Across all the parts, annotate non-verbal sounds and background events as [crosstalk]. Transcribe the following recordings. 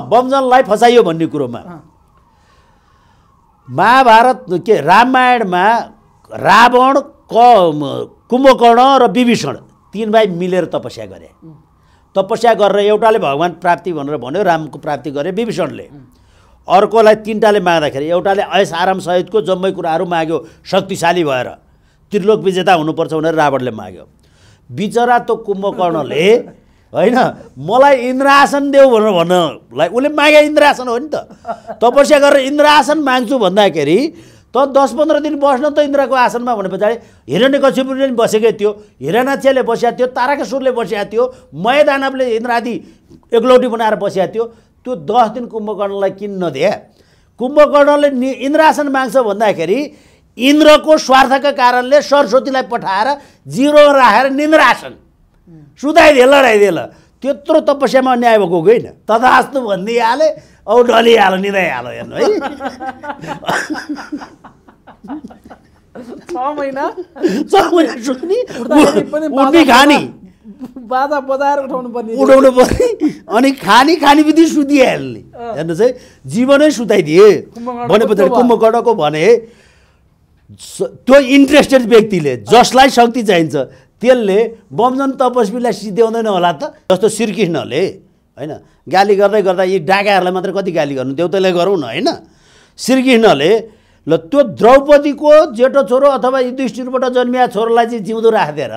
बमजनलाई फसाइयो भन्ने कुरोमा महाभारत के रामायणमा रावण क कुम्भकर्ण र विभीषण तिन भाइ मिलेर तपस्या गरे तपस्या गरेर एउटाले भगवान् प्राप्ति भनेर भन्यो रामको प्राप्ति गरे विभीषणले अर्कोलाई तिनवटाले माग्दाखेरि एउटाले ऐस आराम सहितको जम्मै कुराहरू माग्यो शक्तिशाली भएर त्रिलोक विजेता हुनुपर्छ भनेर रावणले माग्यो बिचरा त कुम्भकर्णले होइन मलाई इन्द्रासन देऊ भनेर भन्नलाई उसले मागे इन्द्रासन हो नि त तपस्या गरेर इन्द्रासन माग्छु भन्दाखेरि त दस पन्ध्र दिन बस्न त इन्द्रको आसनमा भने पछाडि हिरण्य कश्यपले पनि बसेकै थियो हिरणाच्याले बसेका थियो ताराकेश्वरले बसेका थियो मयदानवले इन्द्रादि एकलौटी बनाएर बसेका थियो त्यो दस दिन कुम्भकर्णलाई किन नदिए कुम्भकर्णले नि इन्द्रासन माग्छ भन्दाखेरि इन्द्रको स्वार्थका कारणले सरस्वतीलाई पठाएर जिरो राखेर निन्द्रासन सुताइदिए लडाइदिए ल त्यत्रो तपस्यामा न्याय भएको होइन तथास्तु भनिदिइहाले औ ढलिहाल निधाइहाल हेर्नु है छ महिना छ महिना सुत्ने खाने बाधा बजाएर उठाउनु पर्ने उठाउनु पर्ने अनि खानी खाने बित्तिकै सुतिहाल्ने हेर्नुहोस् है जीवनै सुताइदिए भने पछाडि कुम्भकर्णको भने त्यो इन्ट्रेस्टेड व्यक्तिले जसलाई शक्ति चाहिन्छ त्यसले बमजन तपस्वीलाई सिद्ध्याउँदैन होला त जस्तो श्रीकृष्णले होइन गाली गर्दै गर्दा यी डाकाहरूलाई मात्र कति गाली गर्नु देउतालाई गरौँ न होइन श्रीकृष्णले ल त्यो द्रौपदीको जेठो छोरो अथवा युधिष्ठिरबाट जन्मिया छोरोलाई चाहिँ जिउँदो राखिदिएर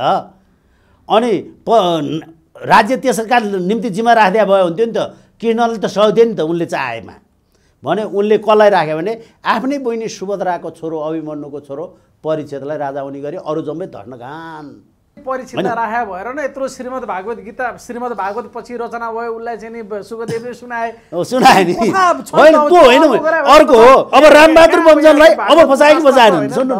अनि प राज्य त्यसका निम्ति जिम्मा राखिदिया भयो हुन्थ्यो नि त कृष्णले त सक्दियो नि त उनले चाहेमा भने उनले कसलाई राख्यो भने आफ्नै बहिनी सुभद्राको छोरो अभिमन्युको छोरो परिचेदलाई राजा हुने गरी अरू जम्मै धर्नघान परिचिन्ता राख्या भएर न यत्रो श्रीमद् भागवत गीता श्रीमद् भागवत पछि रचना भयो उसलाई चाहिँ नि सुखदेवले सुनाए सुनाए नि त्यो होइन अर्को हो अब रामबहादुर बन्जनलाई अब फसाएको फसाएन सुन्नु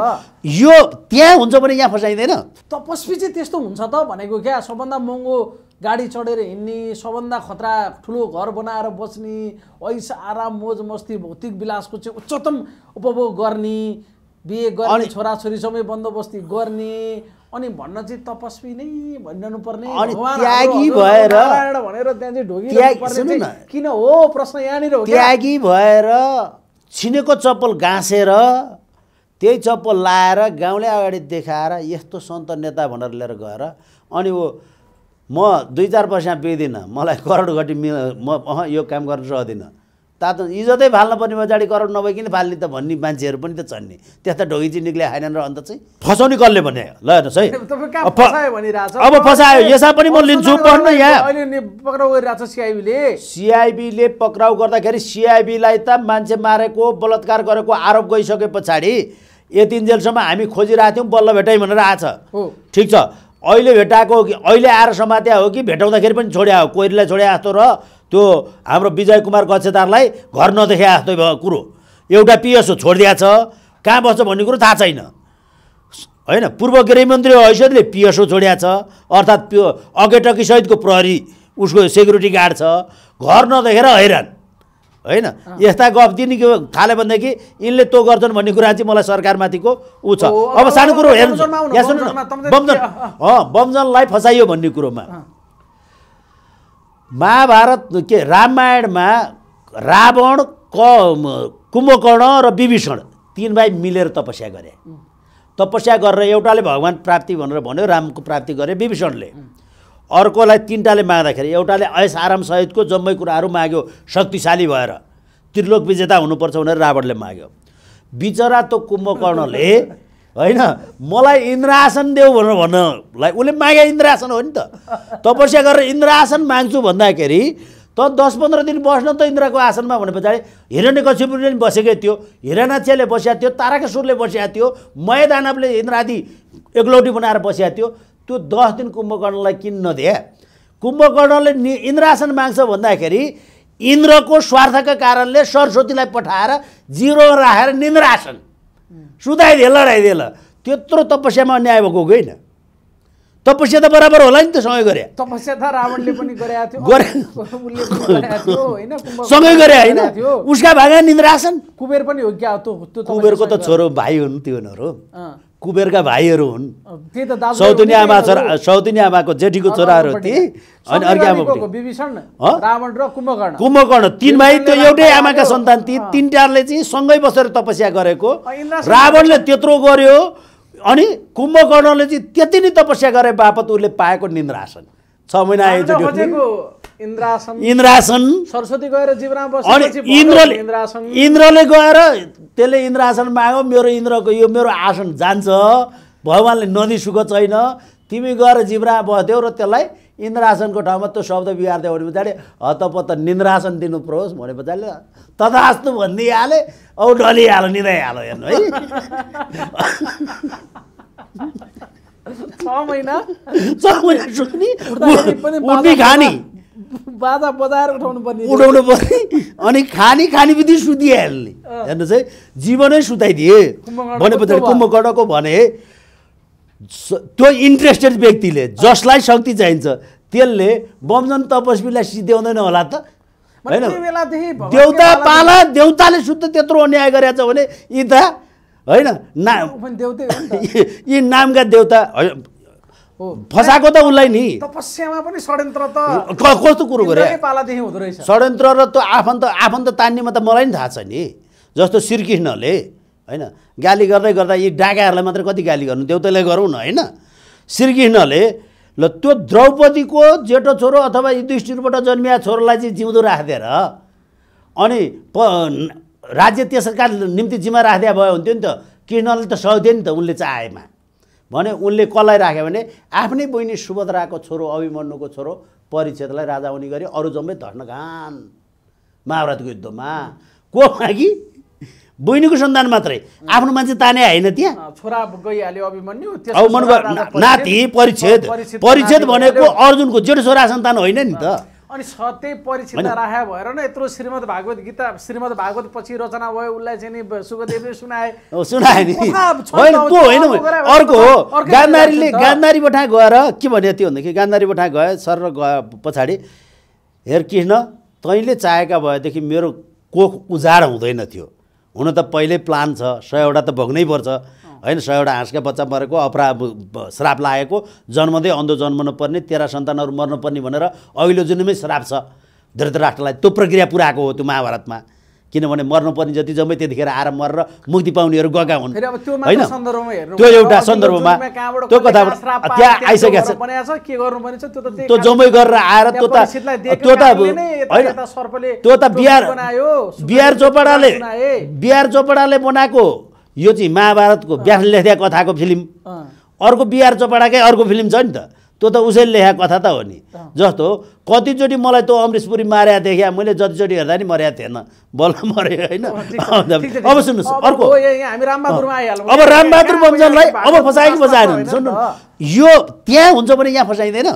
यो त्यहाँ हुन्छ भने यहाँ फसाइँदैन तपस्वी चाहिँ त्यस्तो हुन्छ त भनेको क्या सबभन्दा महँगो गाडी चढेर हिँड्ने सबभन्दा खतरा ठुलो घर बनाएर बस्ने ऐसा आराम मोज मस्ती भौतिक विलासको चाहिँ उच्चतम उपभोग गर्ने बिहे गर्ने छोराछोरी सबै बन्दोबस्ती गर्ने अनि भन्न चाहिँ तपस्वी नै भनिरहनु त्यागी भएर भनेर त्यहाँ चाहिँ पर्ने किन हो प्रश्न यहाँनिर हो त्यागी भएर छिनेको चप्पल गाँसेर त्यही चप्पल लाएर गाउँले अगाडि देखाएर यस्तो सन्त नेता भनेर लिएर गएर अनि ऊ म दुई चार पैसा पिउँदिनँ मलाई करोड घटी म म यो काम गर्न सक्दिनँ तातो इज्जतै फाल्न पर्ने पछाडि करप्ट नभइकन फाल्ने त भन्ने मान्छेहरू पनि त छन् नि त्यस्ता ढोगिची निक्ले खाएन र अन्त चाहिँ फसाउने कसले भने ल हेर्नुहोस् है [laughs] अब फसायो यसमा पनि म लिन्छु पढ्नु यहाँ पक्राउ सिआइबीले सिआइबीले पक्राउ गर्दाखेरि सिआइबीलाई त मान्छे मारेको बलात्कार गरेको आरोप गइसके पछाडि यतिन्जेलसम्म हामी खोजिरहेको थियौँ बल्ल भेटाइ भनेर आएछ ठिक छ अहिले भेटाएको हो कि अहिले आएर समात्या हो कि भेटाउँदाखेरि पनि छोड्या हो कोइरीलाई छोड्या जस्तो र त्यो हाम्रो विजय कुमार गच्छेदारलाई घर नदेखा जस्तो कुरो एउटा पिएसओ छोडिदिया छ कहाँ बस्छ भन्ने कुरो थाहा छैन होइन पूर्व गृहमन्त्री हैसियतले पिएसओ छोडिया छ अर्थात् अगेटकी सहितको प्रहरी उसको सेक्युरिटी गार्ड छ घर नदेखेर हैरान होइन यस्ता गफ दिने थाले भनेदेखि यिनले तो गर्छन् भन्ने कुरा चाहिँ मलाई सरकारमाथिको ऊ छ अब सानो कुरो हेर्नु बमजन बमजनलाई फसाइयो भन्ने कुरोमा महाभारत के रामायणमा रावण क कुम्भकर्ण र विभीषण तिन भाइ मिलेर तपस्या गरे तपस्या गरेर एउटाले भगवान् प्राप्ति भनेर भन्यो रामको प्राप्ति गरे विभीषणले अर्कोलाई तिनवटाले माग्दाखेरि एउटाले ऐस आराम सहितको जम्मै कुराहरू माग्यो शक्तिशाली भएर त्रिलोक विजेता हुनुपर्छ भनेर रावणले माग्यो बिचरा त कुम्भकर्णले होइन मलाई इन्द्रासन देऊ भनेर भन्नलाई उसले मागे इन्द्रासन हो नि त तपस्या गरेर इन्द्रासन माग्छु भन्दाखेरि त दस पन्ध्र दिन बस्न त इन्द्रको आसनमा भने पछाडि हिरण्य कश्यपले पनि बसेकै थियो हिरणाच्याले बसेका थियो ताराकेश्वरले बसेका थियो मयदानवले इन्द्रादि एकलौटी बनाएर बसेका थियो त्यो दस दिन कुम्भकर्णलाई किन नदिए कुम्भकर्णले नि इन्द्रासन माग्छ भन्दाखेरि इन्द्रको स्वार्थका कारणले सरस्वतीलाई पठाएर जिरो राखेर निन्द्रासन सुताइदिए लडाइदिए ल त्यत्रो तपस्यामा अन्याय भएको होइन तपस्या त बराबर होला नि त सँगै गरे तपस्या त रावणले पनि सँगै गरे होइन उसका भागा निन्द्रासन कुबेर पनि हो क्या कुबेरको त छोरो भाइ हुन् त्यो उनीहरू कुबेरका भाइहरू हुन् सौतिनी आमा छोरा सौतिनी आमाको जेठीको छोराहरू थिए अनि अर्को आमा कुम्भकर्ण तिनमै त्यो एउटै आमाका सन्तान थिए तिनटाले चाहिँ सँगै बसेर तपस्या गरेको रावणले त्यत्रो गर्यो अनि कुम्भकर्णले चाहिँ त्यति नै तपस्या गरे बापत उसले पाएको निन्द्रासन छ महिना आइसक्यो इन्द्रासन सरस्वती गएर इन्द्रले इन्द्रले गएर त्यसले इन्द्रासन माग्यो मेरो इन्द्रको यो मेरो आसन जान्छ भगवान्ले नदी सुख छैन तिमी गएर जिब्रा बस्थ्यौ र त्यसलाई इन्द्रासनको ठाउँमा त्यो शब्द बिगार्दै भने पछाडि हतपत्त निन्द्रासन दिनु परोस् भने पछाडि तथास्तु भनिदिइहाले औ डलिहाल निधाइहाल हेर्नु है छ महिना छ महिना सुत्ने बाजा बजाएर उठाउनु पर्ने उठाउनु पर्ने अनि खानी खाने बित्तिकै सुतिहाल्ने हेर्नुहोस् है जीवनै सुताइदिए भने पछाडि कुम्भकर्णको भने त्यो इन्ट्रेस्टेड व्यक्तिले जसलाई शक्ति चाहिन्छ त्यसले बमजन तपस्वीलाई सिध्याउँदैन होला त होइन देउता पाला देउताले शुद्ध त्यत्रो अन्याय गरेछ भने यी त होइन ना [laughs] यी नामका देउता फसाएको त उसलाई नि तपस्यामा पनि षड्यन्त्र त कस्तो कुरो गरे पालादेखि हुँदो रहेछ षड्यन्त्र र त्यो आफन्त आफन्त तान्नेमा त मलाई नि थाहा छ नि जस्तो श्रीकृष्णले होइन गाली गर्दै गर्दा यी डाकाहरूलाई मात्रै कति गाली गर्नु देउतालाई गरौँ न होइन श्रीकृष्णले ल त्यो द्रौपदीको जेठो छोरो अथवा युधिष्ठिरबाट जन्मिया छोरोलाई चाहिँ जिउँदो राखिदिएर अनि प राज्य त्यसका निम्ति जिम्मा राखिदिया भयो हुन्थ्यो नि त कृष्णले त सक्दैन नि त उनले चाहेमा भने उनले कसलाई राख्यो भने आफ्नै बहिनी सुभद्राको छोरो अभिमन्युको छोरो परिचेतलाई राजा हुने गरी अरू जम्मै धर्नघान महाभारतको युद्धमा को कि बहिनीको सन्तान मात्रै आफ्नो मान्छे ताने होइन त्यहाँ छोरा गइहाल्यो अभिमन्यु नाति परिच्छेद परिच्छेद भनेको अर्जुनको जेठो छोरा सन्तान होइन नि त अनि सत्य परिचित राखा भएर न यत्रो श्रीमद् भागवत गीता श्रीमद् भागवत पछि रचना भयो उसलाई चाहिँ नि सुखदेवले सुनाए सुनाए नि त्यो होइन अर्को हो गान्धारीले गान्धारीबाट गएर के भन्यो त्यो भन्दाखेरि गान्धारीबाट गए सर र गए पछाडि हेर कृष्ण तैँले चाहेका भएदेखि मेरो कोख उजाड हुँदैन थियो हुन त पहिल्यै प्लान छ सयवटा त भोग्नै पर्छ होइन सयवटा हाँसका बच्चा मरेको अपराध श्राप लागेको जन्मदै अन्धो जन्म नपर्ने तेह्र सन्तानहरू मर्नुपर्ने भनेर अहिले जुनमै श्राप छ राष्ट्रलाई त्यो प्रक्रिया पुऱ्याएको हो त्यो महाभारतमा किनभने मर्नुपर्ने जति जम्मै त्यतिखेर आएर मरेर मुक्ति पाउनेहरू गएका हुन् होइन त्यो एउटा सन्दर्भमा त्यो कथा त्यहाँ आइसकेको छ त्यो जम्मै गरेर आएर त्यो त त्यो त होइन त्यो त बिहार बिहार चोपडाले बिहार चोपडाले बनाएको यो चाहिँ महाभारतको व्यास लेख्दा कथाको फिल्म अर्को बिहार चपडाकै अर्को फिल्म छ नि त त्यो त उसैले लेखेको कथा त हो नि जस्तो कतिचोटि मलाई त्यो अमृतपुरी मार्या देखेँ मैले जतिचोटि हेर्दा नि मर्या थिएन बल्ल मरे होइन अब सुन्नुहोस् अर्को अब रामबहादुर बन्जनलाई अब फसाएको फसाएन सुन्नु यो त्यहाँ हुन्छ भने यहाँ फसाइँदैन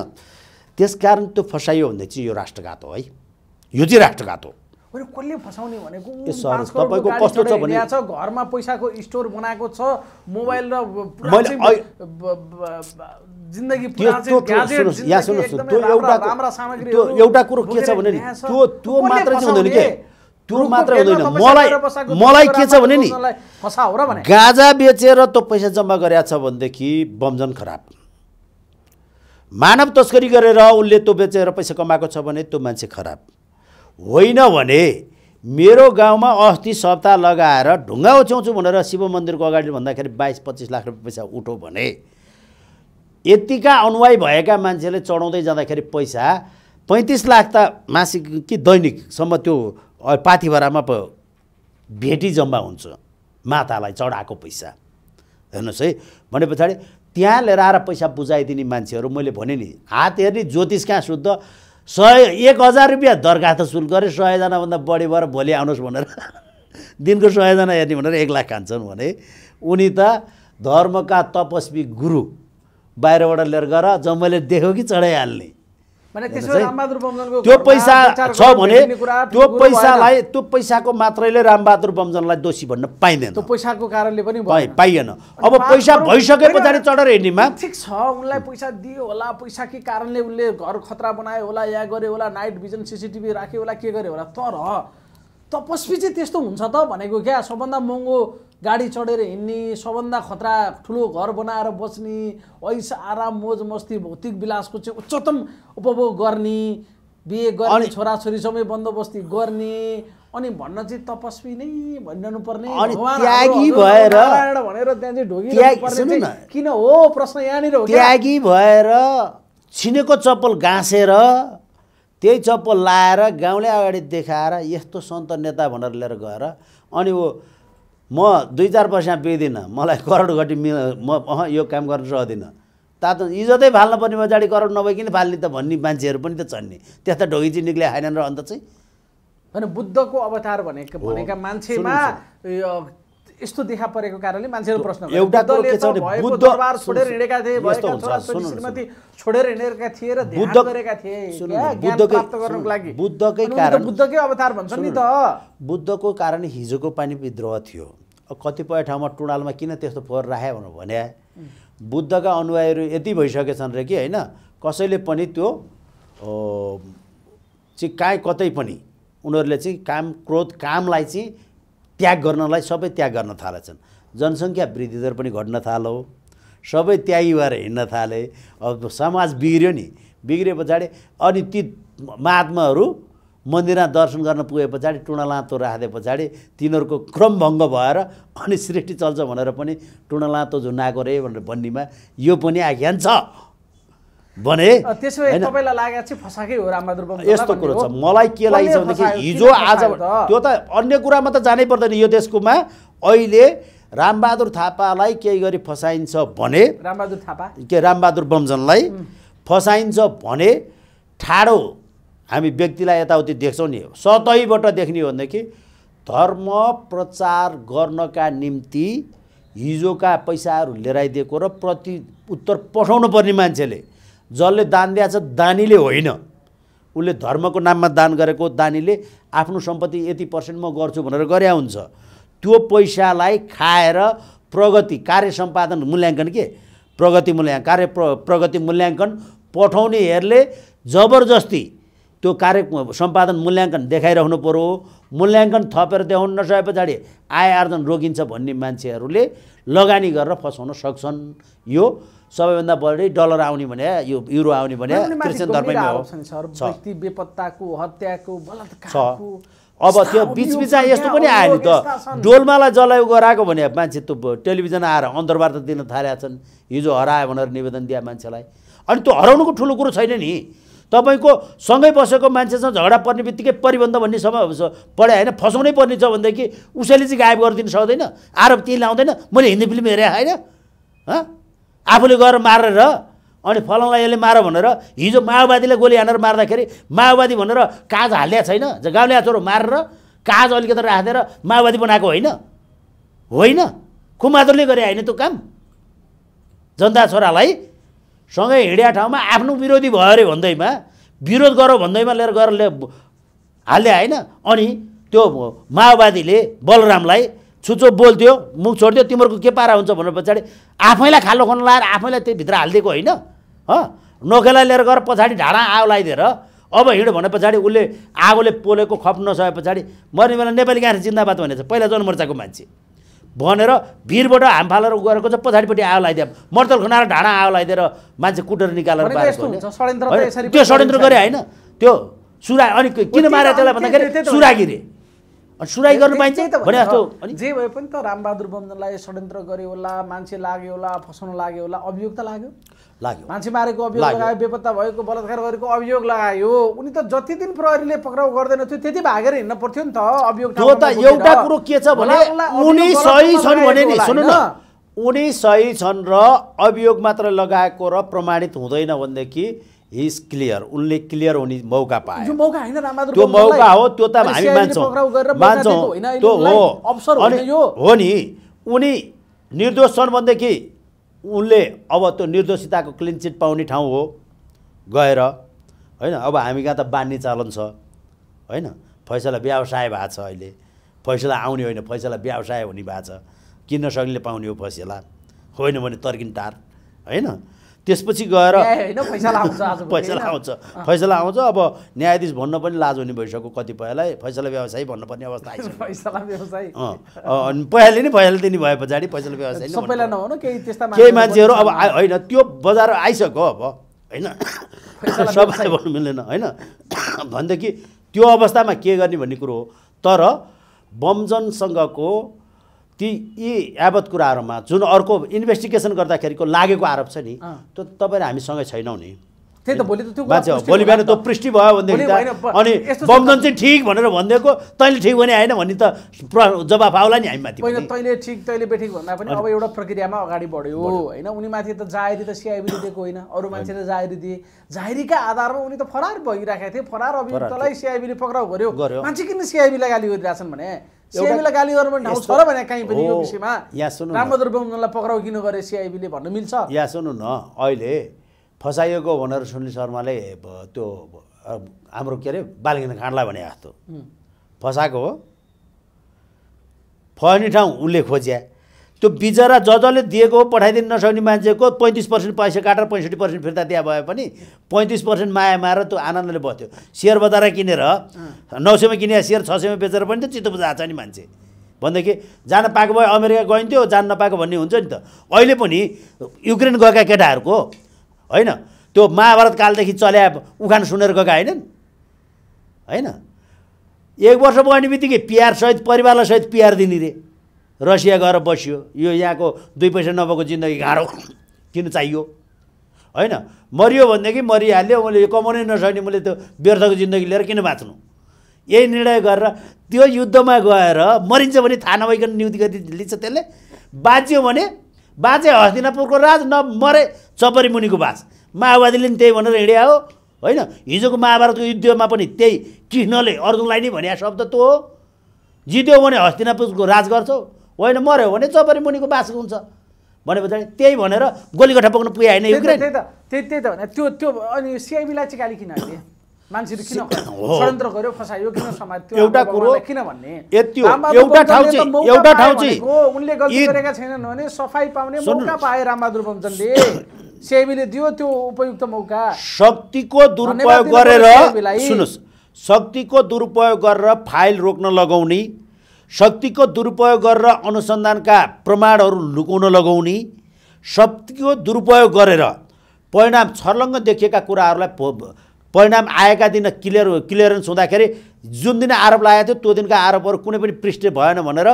त्यस कारण त्यो फसाइयो भनेदेखि यो राष्ट्रघात हो है यो चाहिँ राष्ट्रघात हो होइन कसले फसाउने भनेको तपाईँको कस्तो छ भने छ घरमा पैसाको स्टोर बनाएको छ मोबाइल र त्यो एउटा त्यो एउटा कुरो के छ भने नि त्यो त्यो मात्र चाहिँ हुँदैन के त्यो मात्र हुँदैन मलाई मलाई के छ भने नि गाजा बेचेर त्यो पैसा जम्मा गरेका छ भनेदेखि बमजन खराब मानव तस्करी गरेर उसले त्यो बेचेर पैसा कमाएको छ भने त्यो मान्छे खराब होइन भने मेरो गाउँमा अस्ति सप्ताह लगाएर ढुङ्गा उछ्याउँछु भनेर शिव मन्दिरको अगाडि भन्दाखेरि बाइस पच्चिस लाख रुपियाँ पैसा उठो भने यतिका अनुयायी भएका मान्छेले चढाउँदै जाँदाखेरि पैसा पैँतिस लाख त मासिक कि दैनिकसम्म त्यो पाथी भरामा पो भेटी जम्मा हुन्छ मातालाई चढाएको पैसा हेर्नुहोस् है भने पछाडि त्यहाँ लिएर आएर पैसा बुझाइदिने मान्छेहरू मैले भनेँ नि हात हेर्ने ज्योतिष कहाँ शुद्ध सय एक हजार रुपियाँ दरखास्त शुल्क गरेँ सयजनाभन्दा बढी भएर भोलि आउनुहोस् भनेर [laughs] दिनको सयजना हेर्ने भनेर एक लाख खान्छन् भने उनी त धर्मका तपस्वी गुरु बाहिरबाट लिएर गएर जम्मैले देख्यो कि चढाइहाल्ने त्यो पैसा छ भने त्यो पैसालाई त्यो पैसाको मात्रैले रामबहादुर बमजनलाई दोषी भन्न पाइँदैन त्यो पैसाको कारणले पनि पाइएन अब पैसा भइसके पछाडि चढेर हिँड्नेमा ठिक छ उनलाई पैसा दियो होला पैसा के कारणले उसले घर खतरा बनायो होला या गर्यो होला नाइट भिजन सिसिटिभी राख्यो होला के गर्यो होला तर तपस्वी चाहिँ त्यस्तो हुन्छ त भनेको क्या सबभन्दा महँगो गाडी चढेर हिँड्ने सबभन्दा खतरा ठुलो घर बनाएर बस्ने ऐसा आराम मोज मस्ती भौतिक विलासको चाहिँ उच्चतम उपभोग गर्ने बिहे गर्ने सबै बन्दोबस्ती गर्ने अनि भन्न चाहिँ तपस्वी नै भनिरहनु पर्ने भएर भनेर त्यहाँ चाहिँ किन हो प्रश्न यहाँनिर हो त्यागी भएर छिनेको चप्पल गाँसेर त्यही चप्पल लाएर गाउँले अगाडि देखाएर यस्तो सन्त नेता भनेर लिएर गएर अनि ऊ म दुई चार पैसा बिदिनँ मलाई करोड घटी मिल म अह यो काम गर्न सक्दिनँ तातो इज्जतै फाल्नुपर्ने पछाडि करोड नभइकन फाल्ने त भन्ने मान्छेहरू पनि त छन् नि त्यस्ता चाहिँ निक्लिया छैनन् र अन्त चाहिँ होइन बुद्धको अवतार भनेको भनेका मान्छेमा यस्तो देखा परेको कारणले मान्छेहरू प्रश्न एउटा दरबार छोडेर हिँडेका थिए श्रीमती छोडेर हिँडेका थिए र ध्यान गरेका थिए प्राप्त गर्नको लागि बुद्धकै कारण बुद्धकै अवतार भन्छ नि त बुद्धको कारण हिजोको पानी विद्रोह थियो कतिपय ठाउँमा टुडालमा किन त्यस्तो फोहोर राखे भनेर भने बुद्धका अनुयायीहरू यति भइसकेछन् रे कि होइन कसैले पनि त्यो चाहिँ काहीँ कतै पनि उनीहरूले चाहिँ काम क्रोध कामलाई चाहिँ त्याग गर्नलाई सबै त्याग गर्न थालेछन् जनसङ्ख्या वृद्धि दर पनि घट्न थालो सबै त्यागी भएर हिँड्न थाले अब समाज बिग्रियो नि बिग्रिए पछाडि अनि ती महात्माहरू मन्दिरमा दर्शन गर्न पुगे पछाडि टुँडालाँतो राखिदिए पछाडि तिनीहरूको क्रमभङ्ग भएर अनि सृष्टि चल्छ भनेर पनि टुँडालाँतो झुन्डाएको रे भनेर भन्नेमा यो पनि आख्यान छ भने त्यसो यस्तो कुरो छ मलाई के लागेको छ भनेदेखि हिजो आज त्यो त अन्य कुरामा त जानै पर्दैन यो देशकोमा अहिले रामबहादुर थापालाई केही गरी फसाइन्छ भने रामबहादुर थापा के रामबहादुर बमजनलाई फसाइन्छ भने ठाडो हामी व्यक्तिलाई यताउति देख्छौँ नि सतैबाट देख्ने हो भनेदेखि धर्म प्रचार गर्नका निम्ति हिजोका पैसाहरू लिएर आइदिएको र प्रति उत्तर पठाउनु पर्ने मान्छेले जसले दान दिएछ दानीले होइन उसले धर्मको नाममा दान गरेको दानीले आफ्नो सम्पत्ति यति पर्सेन्ट म गर्छु भनेर गरे हुन्छ त्यो पैसालाई खाएर प्रगति कार्य सम्पादन मूल्याङ्कन के प्रगति मूल्याङ्कन कार्य प्र प्रगति मूल्याङ्कन पठाउनेहरूले जबरजस्ती त्यो कार्य सम्पादन मूल्याङ्कन देखाइरहनु पऱ्यो मूल्याङ्कन थपेर देखाउनु नसके पछाडि आय आर्जन रोकिन्छ भन्ने मान्छेहरूले लगानी गरेर फसाउन सक्छन् यो सबैभन्दा बढी डलर आउने भने यो युरो आउने भने क्रिस्चियन धर्ममै हो छ अब त्यो बिचबिचमा यस्तो पनि आयो नि त डोलमालाई जलायो गराएको भने मान्छे त्यो टेलिभिजन आएर अन्तर्वार्ता दिन थालेका छन् हिजो हरायो भनेर निवेदन दिए मान्छेलाई अनि त्यो हराउनुको ठुलो कुरो छैन नि तपाईँको सँगै बसेको मान्छेसँग झगडा पर्ने बित्तिकै परिबन्ध भन्ने समय पढे होइन फसाउनै पर्ने छ भनेदेखि उसैले चाहिँ गायब गरिदिनु सक्दैन आरोप त्यही लाउँदैन मैले हिन्दी फिल्म हेरेँ होइन आफूले गएर मारेर अनि फलाउनलाई यसले मार भनेर हिजो माओवादीले गोली हानेर मार्दाखेरि माओवादी भनेर काज हालिया छैन गाउँले छोरो मारेर काज अलिकति राखिदिएर माओवादी बनाएको होइन होइन कुमादुरले गरे होइन त्यो काम जनता छोरालाई सँगै हिँड्या ठाउँमा आफ्नो विरोधी भयो अरे भन्दैमा विरोध गर भन्दैमा लिएर गएर हाल्दै होइन अनि त्यो माओवादीले बलरामलाई छुचो बोल्थ्यो मुख छोड्थ्यो तिमीहरूको के पारा हुन्छ भनेर पछाडि आफैलाई खालो खानु लाएर आफैलाई त्यही भित्र हालिदिएको होइन नोकेलाई लिएर गएर पछाडि ढाडा आगो लगाइदिएर अब हिँड भने पछाडि उसले आगोले पोलेको खप नसके पछाडि मर्ने बेला नेपाली गाँस जिन्दाबाद भनेको छ पहिला जनमोर्चाको मान्छे भनेर भिरबाट हाम फालेर गएको छ पछाडिपट्टि आगो लगाइदियो मर्तल खनाएर ढाँडा आगो लगाइदिएर मान्छे कुटेर निकालेर त्यो षड्यन्त्र गरे होइन त्यो सुरा अनि किन मारे त्यसलाई भन्दाखेरि सुरागिरे सुनाइ गर्नु पाइन्छ भने जस्तो जे भए पनि त रामबहादुर बन्दनलाई षड्यन्त्र गर्यो होला मान्छे लाग्यो होला फसाउन लाग्यो होला अभियोग त लाग्यो लाग्यो मान्छे मारेको अभियोग लगायो बेपत्ता भएको बलात्कार गरेको अभियोग लगायो उनी त जति दिन प्रहरीले पक्राउ गर्दैन थियो त्यति भागेर हिँड्न पर्थ्यो नि त अभियोग त्यो त एउटा कुरो के छ भने उनी सही छन् भने नि सुन्नु न उनी सही छन् र अभियोग मात्र लगाएको र प्रमाणित हुँदैन भनेदेखि इज क्लियर उनले क्लियर हुने मौका पाए त्यो मौका हो त्यो त हामी मान्छौँ त्यो हो अनि हो नि उनी निर्दोष छन् भनेदेखि उनले अब त्यो निर्दोषिताको क्लिन चिट पाउने ठाउँ हो गएर होइन अब हामी कहाँ त बाँध्ने चलन छ होइन फैसला व्यवसाय भएको छ अहिले फैसला आउने होइन फैसला व्यवसाय हुने भएको छ किन्न सक्ने पाउने हो फैसला होइन भने तर्किन टार होइन त्यसपछि गएर फैसला आउँछ फैसला आउँछ अब न्यायाधीश भन्न पनि लाज हुने भइसक्यो कतिपयलाई फैसला व्यवसायी भन्नुपर्ने अवस्था आइसक्यो पहिलाले नै फैसला दिने भए पछाडि फैसला व्यवसायी केही मान्छेहरू अब होइन त्यो बजार आइसक्यो अब होइन [laughs] सबैलाई भन्नु मिल्दैन होइन [coughs] भनेदेखि त्यो अवस्थामा के गर्ने भन्ने कुरो हो तर बमजनसँगको ती यी यावत कुराहरूमा जुन अर्को इन्भेस्टिगेसन गर्दाखेरिको लागेको आरोप छ नि त्यो तपाईँ हामीसँगै छैनौ नि त्यही त भोलि त त्यो बिहान त्यो पुष्टि भयो भनेदेखि अनि बमदन चाहिँ ठिक भनेर भनिदिएको तैँले ठिक भने आएन भने त जवाफ आउला नि हामी माथि तैँले ठिक तैँले बेठिक भन्दा पनि अब एउटा प्रक्रियामा अगाडि बढ्यो होइन उनी माथि त जाहेरी त सिआइबीले [coughs] दिएको होइन अरू मान्छेले जाहेरी दिए जाहेरीका आधारमा उनी त फरार भइराखेको थिए फरार अभियुक्तलाई सिआइबीले पक्राउ गर्यो मान्छे किन सिआइबीलाई गाली गरिरहेछन् भने सिआइबीलाई गाली गर्नु पनि ठाउँ छ र भने काहीँ पनि यो विषयमा यहाँ सुन्नु रामबहादुर बोमजनलाई पक्राउ किन गरे सिआइबीले भन्नु मिल्छ यहाँ सुन्नु न अहिले फसाइएको भनेर सुनिल शर्माले त्यो हाम्रो के अरे बालकिन खाँडलाई भने जस्तो फसाएको हो फर्ने ठाउँ उसले खोज्या त्यो ज जसले दिएको हो पठाइदिनु नसक्ने मान्छेको पैँतिस पर्सेन्ट पैसा काटेर पैँसठी पर्सेन्ट फिर्ता दिए भए पनि पैँतिस पर्सेन्ट माया मारेर त्यो आनन्दले बस्थ्यो सेयर बजार किनेर नौ सयमा किने सेयर छ सयमा बेचेर पनि त चित्त बुझाएको छ नि मान्छे भनेदेखि जान पाएको भए अमेरिका गइन्थ्यो जान नपाएको भन्ने हुन्छ नि त अहिले पनि युक्रेन गएका केटाहरूको होइन त्यो महाभारत कालदेखि चल्या उखान सुनेर गएका होइनन् होइन एक वर्ष बढ्ने बित्तिकै सहित परिवारलाई सहित पिआर दिने रे रसिया गएर बसियो यो यहाँको दुई पैसा नभएको जिन्दगी गाह्रो किन चाहियो होइन मरियो भनेदेखि मरिहाल्यो मैले यो कमाउनै नसक्ने मैले त्यो व्यर्थको जिन्दगी लिएर किन बाँच्नु यही निर्णय गरेर त्यो युद्धमा गएर मरिन्छ भने थाहा नभइकन नियुक्ति गरि लिन्छ त्यसले बाँच्यो भने बाँचे हस्तिनापुरको राज न मरे चपरी मुनिको बास माओवादीले पनि त्यही भनेर हिँड्या हो होइन हिजोको महाभारतको युद्धमा पनि त्यही कृष्णले अर्जुनलाई नै भने शब्द त्यो हो जित्यो भने हस्तिनापुरको राज गर्छौ होइन मऱ्यो भने चपरी मुनिको बास हुन्छ भने पछाडि त्यही भनेर गोलीकोठा बोक्नु पुगे होइन युक्रेन त्यही त त्यही त्यही त भने त्यो त्यो अनि सिआइबीलाई चाहिँ गाली किन हाल्ने एउटा मौका पाए [coughs] दियो त्यो उपयुक्त मौका शक्तिको दुरुपयोग गरेर सुन्नुहोस् शक्तिको दुरुपयोग गरेर फाइल रोक्न लगाउने शक्तिको दुरुपयोग गरेर अनुसन्धानका प्रमाणहरू लुकाउन लगाउने शक्तिको दुरुपयोग गरेर परिणाम छर्लङ्ग देखिएका कुराहरूलाई परिणाम आएका दिन क्लियर क्लियरेन्स हुँदाखेरि जुन दिन आरोप लागेको थियो त्यो दिनका आरोपहरू कुनै पनि पृष्ठ भएन भनेर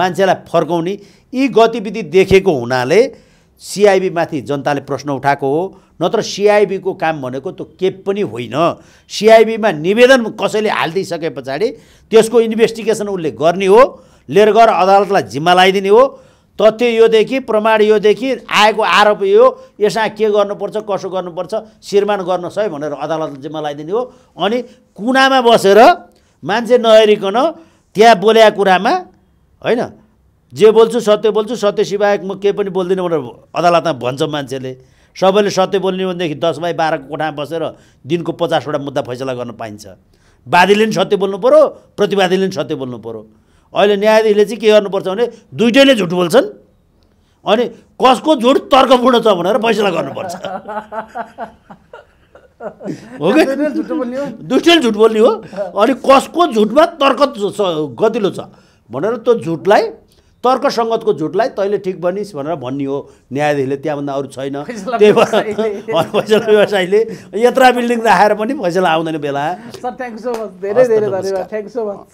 मान्छेलाई फर्काउने यी गतिविधि देखेको हुनाले सिआइबीमाथि जनताले प्रश्न उठाएको हो नत्र सिआइबीको काम भनेको त्यो के पनि होइन सिआइबीमा निवेदन कसैले हालिदिइसके पछाडि त्यसको इन्भेस्टिगेसन उसले गर्ने हो लिएर गएर अदालतलाई जिम्मा लगाइदिने हो तथ्य योदेखि प्रमाण योदेखि आएको आरोप यो यसमा के गर्नुपर्छ कसो गर्नुपर्छ श्रीमान गर्न सय भनेर अदालतले जिम्मा लगाइदिने हो अनि कुनामा बसेर मान्छे नहेरिकन त्यहाँ बोलेका कुरामा होइन जे बोल्छु सत्य बोल्छु सत्य सिवाय म केही पनि बोल्दिनँ भनेर अदालतमा भन्छ मान्छेले सबैले सत्य बोल्ने भनेदेखि दस बाई बाह्रको कोठामा बसेर दिनको पचासवटा मुद्दा फैसला गर्न पाइन्छ वादीले पनि सत्य बोल्नु पऱ्यो प्रतिवादीले पनि सत्य बोल्नु पऱ्यो अहिले न्यायाधीशले चाहिँ के गर्नुपर्छ भने दुइटैले झुट बोल्छन् अनि कसको झुट तर्कपूर्ण छ भनेर फैसला गर्नुपर्छ हो कि दुइटैले झुट बोल्ने हो अनि कसको झुटमा तर्क गतिलो छ भनेर त्यो झुटलाई तर्कसङ्गतको झुटलाई तैँले ठिक भनिस् भनेर भन्ने हो न्यायाधीशले त्यहाँभन्दा अरू छैन त्यही भएर [laughs] फैसला व्यवसायीले यत्रा बिल्डिङ राखेर पनि फैसला आउँदैन बेला सर थ्याङ्क सो मच धेरै धेरै धन्यवाद थ्याङ्क सो मच